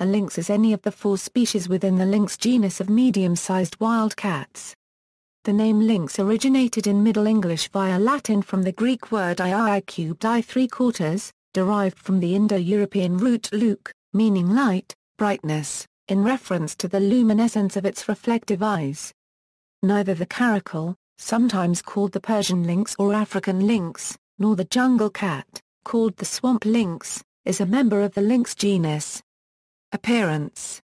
A lynx is any of the four species within the lynx genus of medium-sized wild cats. The name lynx originated in Middle English via Latin from the Greek word ii cubed i three quarters, derived from the Indo-European root luke, meaning light, brightness, in reference to the luminescence of its reflective eyes. Neither the caracal, sometimes called the Persian lynx or African lynx, nor the jungle cat, called the swamp lynx, is a member of the lynx genus. Appearance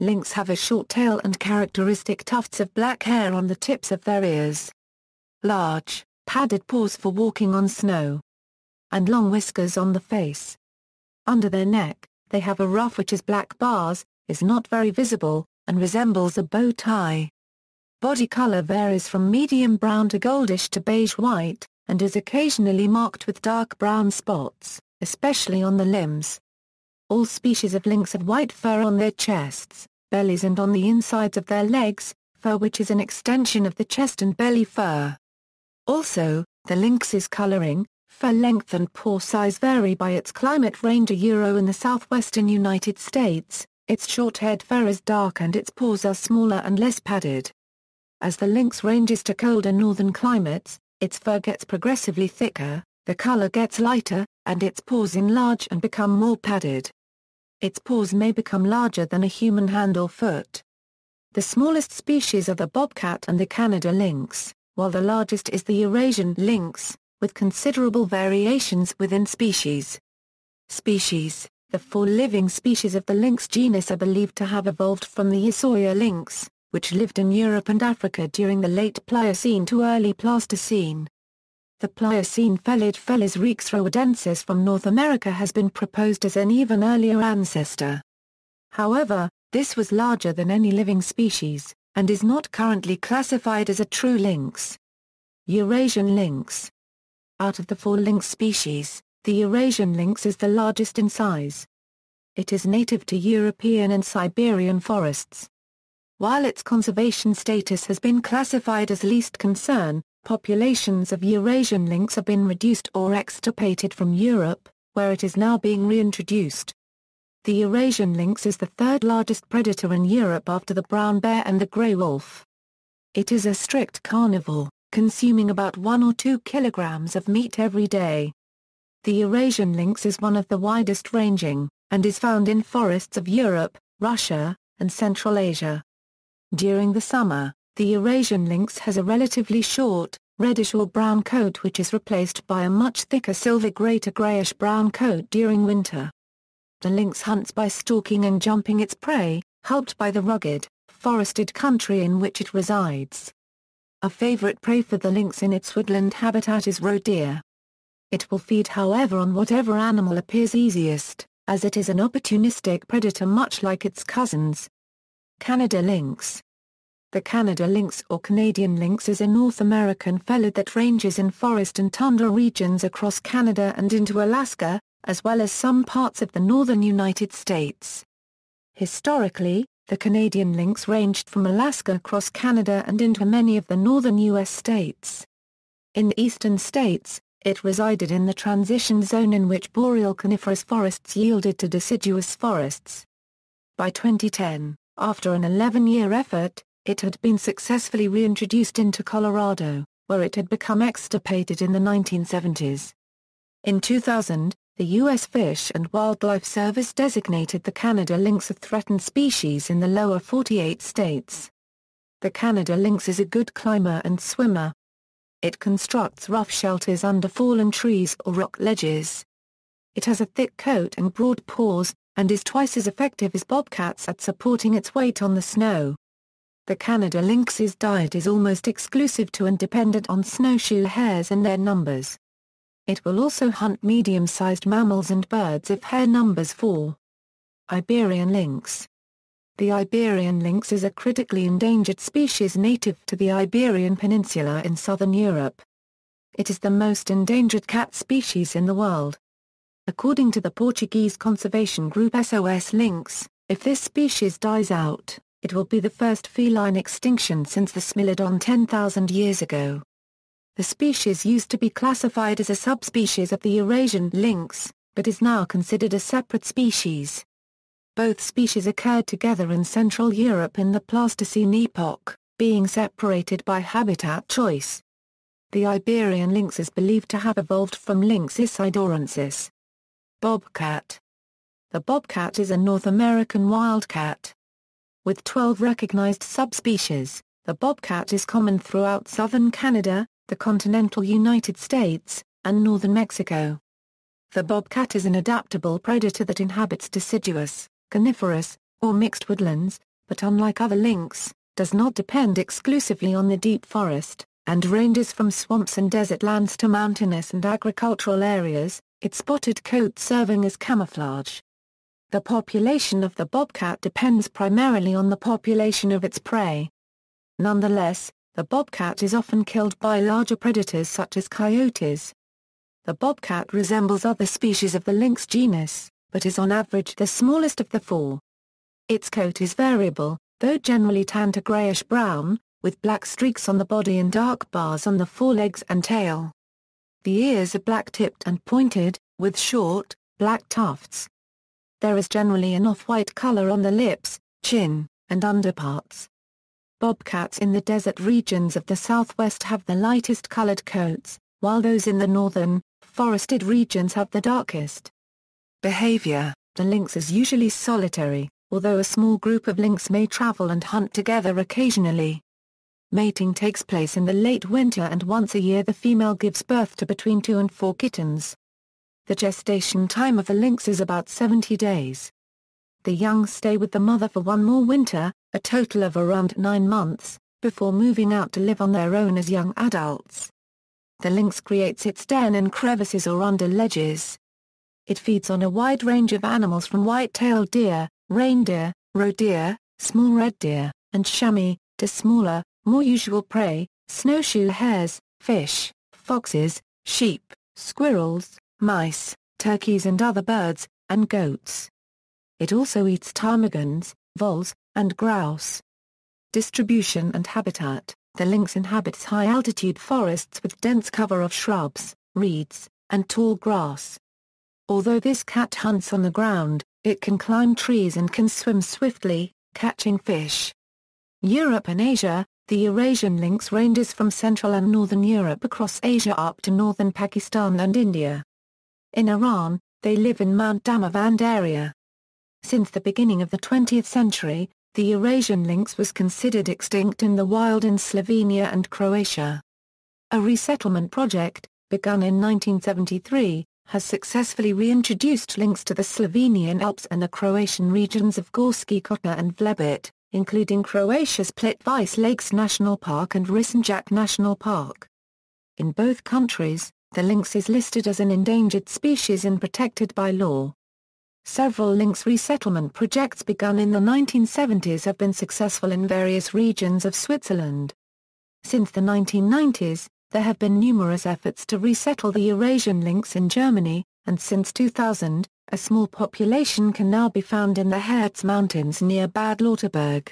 Lynx have a short tail and characteristic tufts of black hair on the tips of their ears. Large, padded paws for walking on snow. And long whiskers on the face. Under their neck, they have a ruff which is black bars, is not very visible, and resembles a bow tie. Body color varies from medium brown to goldish to beige-white, and is occasionally marked with dark brown spots, especially on the limbs. All species of lynx have white fur on their chests, bellies and on the insides of their legs, fur which is an extension of the chest and belly fur. Also, the lynx's coloring, fur length and paw size vary by its climate range a euro in the southwestern United States, its short haired fur is dark and its paws are smaller and less padded. As the lynx ranges to colder northern climates, its fur gets progressively thicker, the color gets lighter, and its paws enlarge and become more padded. Its paws may become larger than a human hand or foot. The smallest species are the bobcat and the Canada lynx, while the largest is the Eurasian lynx, with considerable variations within species. Species The four living species of the lynx genus are believed to have evolved from the Isoya lynx, which lived in Europe and Africa during the late Pliocene to early Pleistocene. The Pliocene felid Felis rex rhoadensis from North America has been proposed as an even earlier ancestor. However, this was larger than any living species, and is not currently classified as a true lynx. Eurasian lynx Out of the four lynx species, the Eurasian lynx is the largest in size. It is native to European and Siberian forests. While its conservation status has been classified as least concern, Populations of Eurasian lynx have been reduced or extirpated from Europe, where it is now being reintroduced. The Eurasian lynx is the third largest predator in Europe after the brown bear and the grey wolf. It is a strict carnivore, consuming about 1 or 2 kilograms of meat every day. The Eurasian lynx is one of the widest ranging, and is found in forests of Europe, Russia, and Central Asia. During the summer, the Eurasian lynx has a relatively short, reddish or brown coat which is replaced by a much thicker silver grey to greyish-brown coat during winter. The lynx hunts by stalking and jumping its prey, helped by the rugged, forested country in which it resides. A favorite prey for the lynx in its woodland habitat is roe deer. It will feed however on whatever animal appears easiest, as it is an opportunistic predator much like its cousins. Canada lynx the Canada lynx or Canadian lynx is a North American felid that ranges in forest and tundra regions across Canada and into Alaska, as well as some parts of the northern United States. Historically, the Canadian lynx ranged from Alaska across Canada and into many of the northern U.S. states. In the eastern states, it resided in the transition zone in which boreal coniferous forests yielded to deciduous forests. By 2010, after an 11-year effort, it had been successfully reintroduced into Colorado, where it had become extirpated in the 1970s. In 2000, the U.S. Fish and Wildlife Service designated the Canada lynx a threatened species in the lower 48 states. The Canada lynx is a good climber and swimmer. It constructs rough shelters under fallen trees or rock ledges. It has a thick coat and broad paws, and is twice as effective as bobcats at supporting its weight on the snow. The Canada lynx's diet is almost exclusive to and dependent on snowshoe hares and their numbers. It will also hunt medium-sized mammals and birds if hare numbers fall. Iberian lynx The Iberian lynx is a critically endangered species native to the Iberian Peninsula in southern Europe. It is the most endangered cat species in the world. According to the Portuguese conservation group SOS Lynx, if this species dies out, it will be the first feline extinction since the Smilodon 10,000 years ago. The species used to be classified as a subspecies of the Eurasian lynx, but is now considered a separate species. Both species occurred together in Central Europe in the Pleistocene epoch, being separated by habitat choice. The Iberian lynx is believed to have evolved from Lynx isidorensis. Bobcat The bobcat is a North American wildcat, with 12 recognized subspecies, the bobcat is common throughout southern Canada, the continental United States, and northern Mexico. The bobcat is an adaptable predator that inhabits deciduous, coniferous, or mixed woodlands, but unlike other lynx, does not depend exclusively on the deep forest, and ranges from swamps and desert lands to mountainous and agricultural areas, its spotted coat serving as camouflage. The population of the bobcat depends primarily on the population of its prey. Nonetheless, the bobcat is often killed by larger predators such as coyotes. The bobcat resembles other species of the lynx genus, but is on average the smallest of the four. Its coat is variable, though generally tan to grayish-brown, with black streaks on the body and dark bars on the forelegs and tail. The ears are black-tipped and pointed, with short, black tufts, there is generally an off-white color on the lips, chin, and underparts. Bobcats in the desert regions of the southwest have the lightest colored coats, while those in the northern, forested regions have the darkest. Behavior The lynx is usually solitary, although a small group of lynx may travel and hunt together occasionally. Mating takes place in the late winter and once a year the female gives birth to between two and four kittens. The gestation time of the lynx is about 70 days. The young stay with the mother for one more winter, a total of around nine months, before moving out to live on their own as young adults. The lynx creates its den in crevices or under ledges. It feeds on a wide range of animals from white-tailed deer, reindeer, roe deer, small red deer, and chamois, to smaller, more usual prey, snowshoe hares, fish, foxes, sheep, squirrels, mice, turkeys and other birds, and goats. It also eats ptarmigans, voles, and grouse. Distribution and habitat The lynx inhabits high-altitude forests with dense cover of shrubs, reeds, and tall grass. Although this cat hunts on the ground, it can climb trees and can swim swiftly, catching fish. Europe and Asia The Eurasian lynx ranges from Central and Northern Europe across Asia up to northern Pakistan and India. In Iran, they live in Mount Damavand area. Since the beginning of the 20th century, the Eurasian lynx was considered extinct in the wild in Slovenia and Croatia. A resettlement project, begun in 1973, has successfully reintroduced lynx to the Slovenian Alps and the Croatian regions of Gorski Kotar and Vlebit, including Croatia's Plitvice Lakes National Park and Risenjak National Park. In both countries, the lynx is listed as an endangered species and protected by law. Several lynx resettlement projects begun in the 1970s have been successful in various regions of Switzerland. Since the 1990s, there have been numerous efforts to resettle the Eurasian lynx in Germany, and since 2000, a small population can now be found in the Herz Mountains near Bad Lauterberg.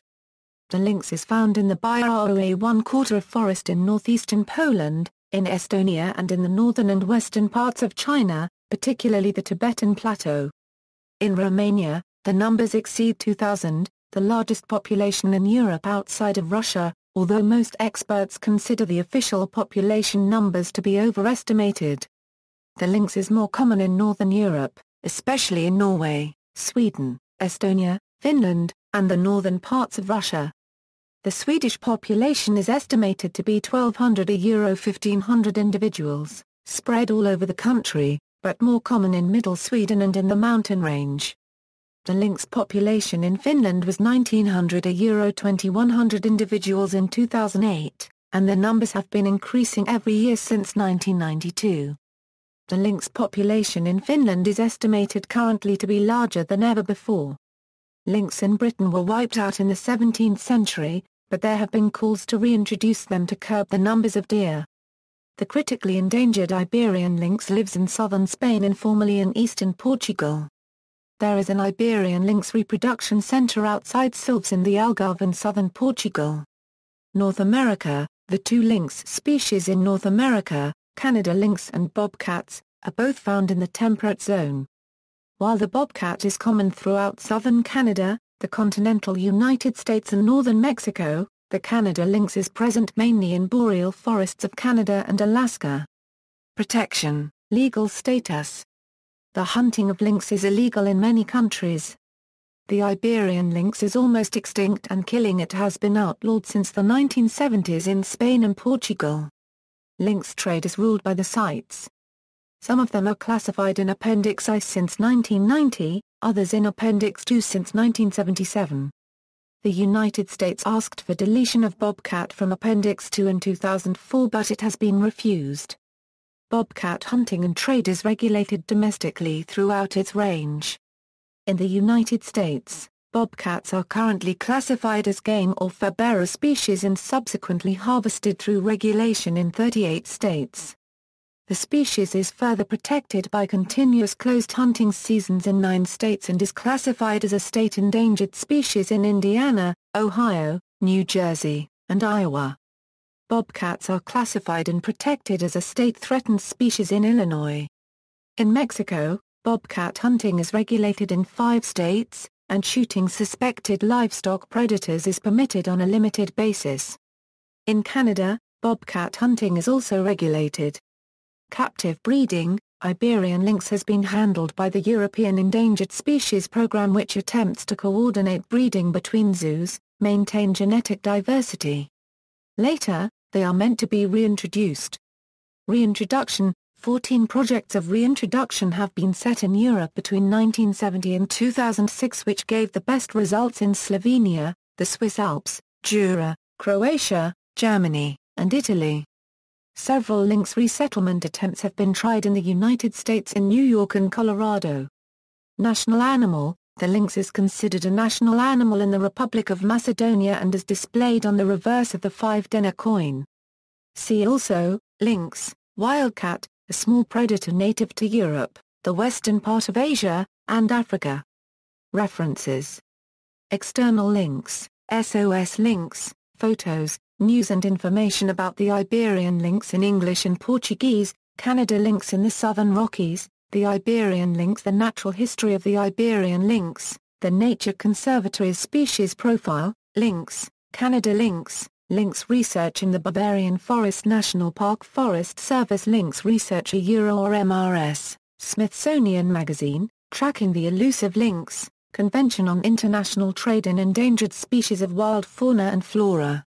The lynx is found in the Białowieża one quarter of forest in northeastern Poland, in Estonia and in the northern and western parts of China, particularly the Tibetan Plateau. In Romania, the numbers exceed 2,000, the largest population in Europe outside of Russia, although most experts consider the official population numbers to be overestimated. The lynx is more common in northern Europe, especially in Norway, Sweden, Estonia, Finland, and the northern parts of Russia. The Swedish population is estimated to be 1200 a Euro 1500 individuals, spread all over the country, but more common in middle Sweden and in the mountain range. The lynx population in Finland was 1900 a Euro 2100 individuals in 2008, and the numbers have been increasing every year since 1992. The lynx population in Finland is estimated currently to be larger than ever before. Lynx in Britain were wiped out in the 17th century, but there have been calls to reintroduce them to curb the numbers of deer. The critically endangered Iberian lynx lives in southern Spain and formerly in eastern Portugal. There is an Iberian lynx reproduction center outside Silves in the Algarve in southern Portugal. North America, the two lynx species in North America, Canada lynx and bobcats, are both found in the temperate zone. While the bobcat is common throughout southern Canada, the continental United States and northern Mexico, the Canada lynx is present mainly in boreal forests of Canada and Alaska. Protection, legal status. The hunting of lynx is illegal in many countries. The Iberian lynx is almost extinct and killing it has been outlawed since the 1970s in Spain and Portugal. Lynx trade is ruled by the sites, some of them are classified in Appendix I since 1990, others in Appendix II since 1977. The United States asked for deletion of Bobcat from Appendix II in 2004 but it has been refused. Bobcat hunting and trade is regulated domestically throughout its range. In the United States, bobcats are currently classified as game or fabera species and subsequently harvested through regulation in 38 states. The species is further protected by continuous closed hunting seasons in nine states and is classified as a state endangered species in Indiana, Ohio, New Jersey, and Iowa. Bobcats are classified and protected as a state threatened species in Illinois. In Mexico, bobcat hunting is regulated in five states, and shooting suspected livestock predators is permitted on a limited basis. In Canada, bobcat hunting is also regulated, Captive breeding, Iberian lynx has been handled by the European Endangered Species Programme which attempts to coordinate breeding between zoos, maintain genetic diversity. Later, they are meant to be reintroduced. Reintroduction 14 projects of reintroduction have been set in Europe between 1970 and 2006 which gave the best results in Slovenia, the Swiss Alps, Jura, Croatia, Germany, and Italy. Several lynx resettlement attempts have been tried in the United States in New York and Colorado. National animal, the lynx is considered a national animal in the Republic of Macedonia and is displayed on the reverse of the five denar coin. See also, lynx, wildcat, a small predator native to Europe, the western part of Asia, and Africa. References External links, SOS links, photos, news and information about the Iberian lynx in English and Portuguese, Canada lynx in the Southern Rockies, the Iberian lynx The natural history of the Iberian lynx, the Nature Conservatory's species profile, lynx, Canada lynx, lynx research in the Barbarian Forest National Park Forest Service lynx researcher Euro or MRS, Smithsonian Magazine, Tracking the Elusive Lynx, Convention on International Trade in Endangered Species of Wild Fauna and Flora.